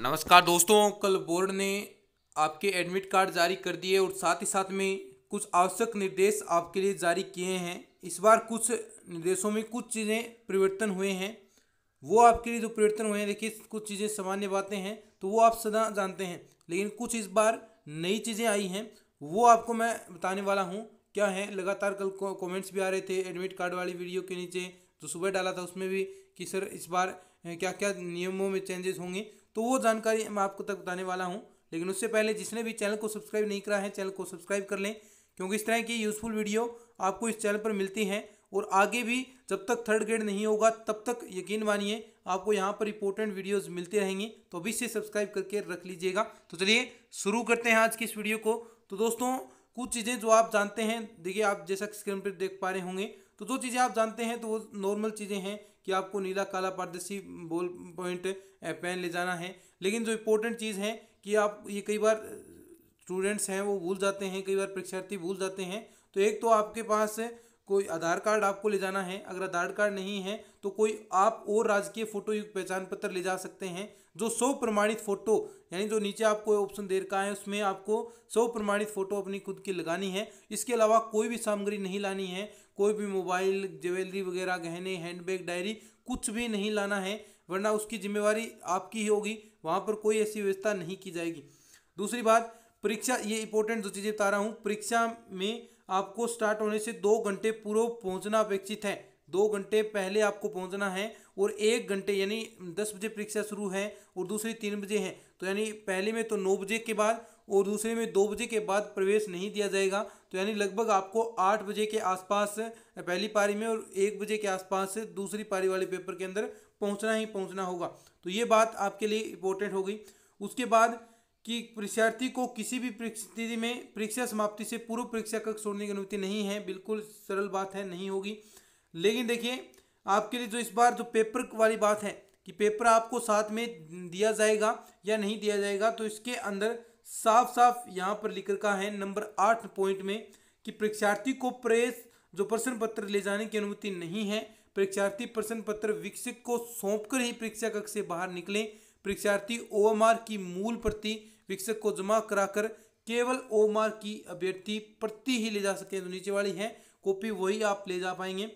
नमस्कार दोस्तों कल बोर्ड ने आपके एडमिट कार्ड जारी कर दिए और साथ ही साथ में कुछ आवश्यक निर्देश आपके लिए जारी किए हैं इस बार कुछ निर्देशों में कुछ चीज़ें परिवर्तन हुए हैं वो आपके लिए जो परिवर्तन हुए हैं देखिए कुछ चीज़ें सामान्य बातें हैं तो वो आप सदा जानते हैं लेकिन कुछ इस बार नई चीज़ें आई हैं वो आपको मैं बताने वाला हूँ क्या है लगातार कल कॉमेंट्स भी आ रहे थे एडमिट कार्ड वाली वीडियो के नीचे जो सुबह डाला था उसमें भी कि सर इस बार क्या क्या नियमों में चेंजेस होंगे तो वो जानकारी मैं आपको तक बताने वाला हूँ लेकिन उससे पहले जिसने भी चैनल को सब्सक्राइब नहीं करा है चैनल को सब्सक्राइब कर लें क्योंकि इस तरह की यूज़फुल वीडियो आपको इस चैनल पर मिलती हैं और आगे भी जब तक थर्ड ग्रेड नहीं होगा तब तक यकीन मानिए आपको यहाँ पर इंपॉर्टेंट वीडियोस मिलते रहेंगे तो अभी से सब्सक्राइब करके रख लीजिएगा तो चलिए शुरू करते हैं आज की इस वीडियो को तो दोस्तों कुछ चीज़ें जो आप जानते हैं देखिए आप जैसा स्क्रीन पर देख पा रहे होंगे तो जो चीज़ें आप जानते हैं तो वो नॉर्मल चीज़ें हैं कि आपको नीला काला पारदर्शी बोल पॉइंट पेन ले जाना है लेकिन जो इम्पोर्टेंट चीज़ है कि आप ये कई बार स्टूडेंट्स हैं वो भूल जाते हैं कई बार परीक्षार्थी भूल जाते हैं तो एक तो आपके पास कोई आधार कार्ड आपको ले जाना है अगर आधार कार्ड नहीं है तो कोई आप और राजकीय फोटो युक्त पहचान पत्र ले जा सकते हैं जो सौ प्रमाणित फोटो यानी जो नीचे आपको ऑप्शन दे रखा है उसमें आपको सौ प्रमाणित फोटो अपनी खुद की लगानी है इसके अलावा कोई भी सामग्री नहीं लानी है कोई भी मोबाइल ज्वेलरी वगैरह गहने हैंडबैग डायरी कुछ भी नहीं लाना है वरना उसकी जिम्मेवारी आपकी ही होगी वहाँ पर कोई ऐसी व्यवस्था नहीं की जाएगी दूसरी बात परीक्षा ये इंपॉर्टेंट जो चीज़ें बता रहा हूँ परीक्षा में आपको स्टार्ट होने से दो घंटे पूर्व पहुंचना अपेक्षित है दो घंटे पहले आपको पहुंचना है और एक घंटे यानी दस बजे परीक्षा शुरू है और दूसरी तीन बजे है तो यानी पहले में तो नौ बजे के बाद और दूसरे में दो बजे के बाद प्रवेश नहीं दिया जाएगा तो यानी लगभग आपको आठ बजे के आसपास पहली पारी में और एक बजे के आसपास दूसरी पारी वाले पेपर के अंदर पहुंचना ही पहुंचना होगा तो ये बात आपके लिए इम्पोर्टेंट होगी उसके बाद कि परीक्षार्थी को किसी भी परिस्थिति में परीक्षा समाप्ति से पूर्व परीक्षा कक्ष छोड़ने की अनुमति नहीं है बिल्कुल सरल बात है नहीं होगी लेकिन देखिए आपके लिए जो इस बार जो पेपर वाली बात है कि पेपर आपको साथ में दिया जाएगा या नहीं दिया जाएगा तो इसके अंदर साफ साफ यहाँ पर लिख रखा है नंबर आठ पॉइंट में कि परीक्षार्थी को प्रेस जो प्रश्न पत्र ले जाने की अनुमति नहीं है परीक्षार्थी प्रश्न पत्र विकसित को सौंपकर ही परीक्षा कक्ष से बाहर निकलें परीक्षार्थी ओ की मूल प्रति विकसक को जमा कराकर केवल ओ मार्क की अभ्यर्थी प्रति ही ले जा सकते हैं तो नीचे वाली है कॉपी वही आप ले जा पाएंगे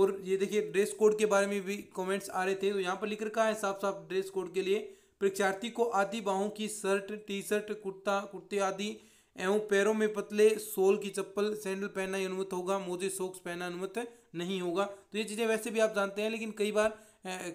और ये देखिए ड्रेस कोड के बारे में भी कमेंट्स आ रहे थे तो यहाँ पर लिख रखा है साफ साफ ड्रेस कोड के लिए परीक्षार्थी को आदि बाहों की शर्ट टी शर्ट कुर्ता कुर्ते आदि एवं पैरों में पतले सोल की चप्पल सैंडल पहनना अनुमत होगा मोजे सॉक्स पहनना अनुमत नहीं होगा तो ये चीज़ें वैसे भी आप जानते हैं लेकिन कई बार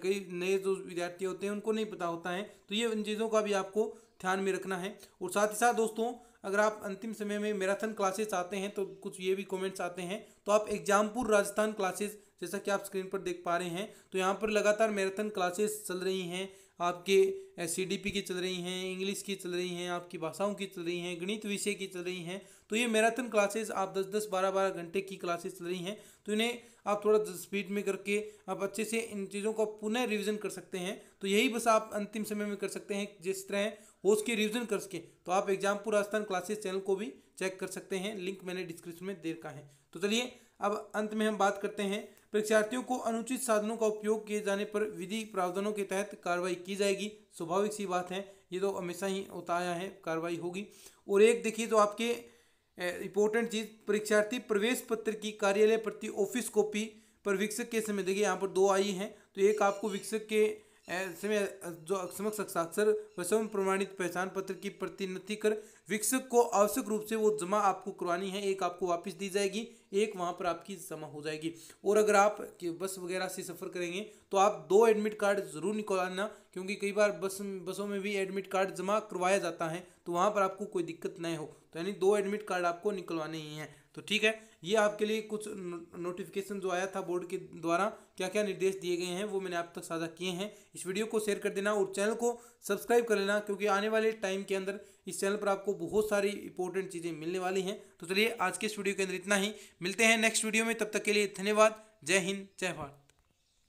कई नए जो विद्यार्थी होते हैं उनको नहीं पता होता है तो ये इन चीज़ों का भी आपको ध्यान में रखना है और साथ ही साथ दोस्तों अगर आप अंतिम समय में मैराथन क्लासेस आते हैं तो कुछ ये भी कमेंट्स आते हैं तो आप एग्जामपुर राजस्थान क्लासेस जैसा कि आप स्क्रीन पर देख पा रहे हैं तो यहाँ पर लगातार मैराथन क्लासेस चल रही हैं आपके सी डी पी की चल रही हैं इंग्लिश की चल रही हैं आपकी भाषाओं की चल रही हैं गणित विषय की चल रही हैं तो ये मैराथन क्लासेस आप 10 10 12 12 घंटे की क्लासेस चल रही हैं तो इन्हें आप थोड़ा स्पीड में करके आप अच्छे से इन चीज़ों का पुनः रिविज़न कर सकते हैं तो यही बस आप अंतिम समय में कर सकते हैं जिस तरह वो उसके रिविजन कर सके तो आप एग्जामपुर राजस्थान क्लासेस चैनल को भी चेक कर सकते हैं लिंक मैंने डिस्क्रिप्शन में दे रखा है तो चलिए अब अंत में हम बात करते हैं परीक्षार्थियों को अनुचित साधनों का उपयोग किए जाने पर विधि प्रावधानों के तहत कार्रवाई की जाएगी स्वाभाविक सी बात है ये तो हमेशा ही होता आया है कार्रवाई होगी और एक देखिए तो आपके इंपॉर्टेंट चीज़ परीक्षार्थी प्रवेश पत्र की कार्यालय प्रति ऑफिस कॉपी पर विकसक के समय देखिए यहाँ पर दो आई हैं तो एक आपको विकसक के समय जो समक्ष हस्ताक्षर व स्वयं प्रमाणित पहचान पत्र की प्रतिनिधि कर विकसक को आवश्यक रूप से वो जमा आपको करवानी है एक आपको वापस दी जाएगी एक वहाँ पर आपकी जमा हो जाएगी और अगर आप बस वगैरह से सफ़र करेंगे तो आप दो एडमिट कार्ड ज़रूर निकलवाना क्योंकि कई बार बस बसों में भी एडमिट कार्ड जमा करवाया जाता है तो वहाँ पर आपको कोई दिक्कत नहीं हो तो यानी दो एडमिट कार्ड आपको निकलवाने ही हैं तो ठीक है ये आपके लिए कुछ नोटिफिकेशन जो आया था बोर्ड के द्वारा क्या क्या निर्देश दिए गए हैं वो मैंने आप तक साझा किए हैं इस वीडियो को शेयर कर देना और चैनल को सब्सक्राइब कर लेना क्योंकि आने वाले टाइम के अंदर इस चैनल पर आपको बहुत सारी इंपॉर्टेंट चीज़ें मिलने वाली हैं तो चलिए आज के इस वीडियो के अंदर इतना ही मिलते हैं नेक्स्ट वीडियो में तब तक के लिए धन्यवाद जय हिंद जय भारत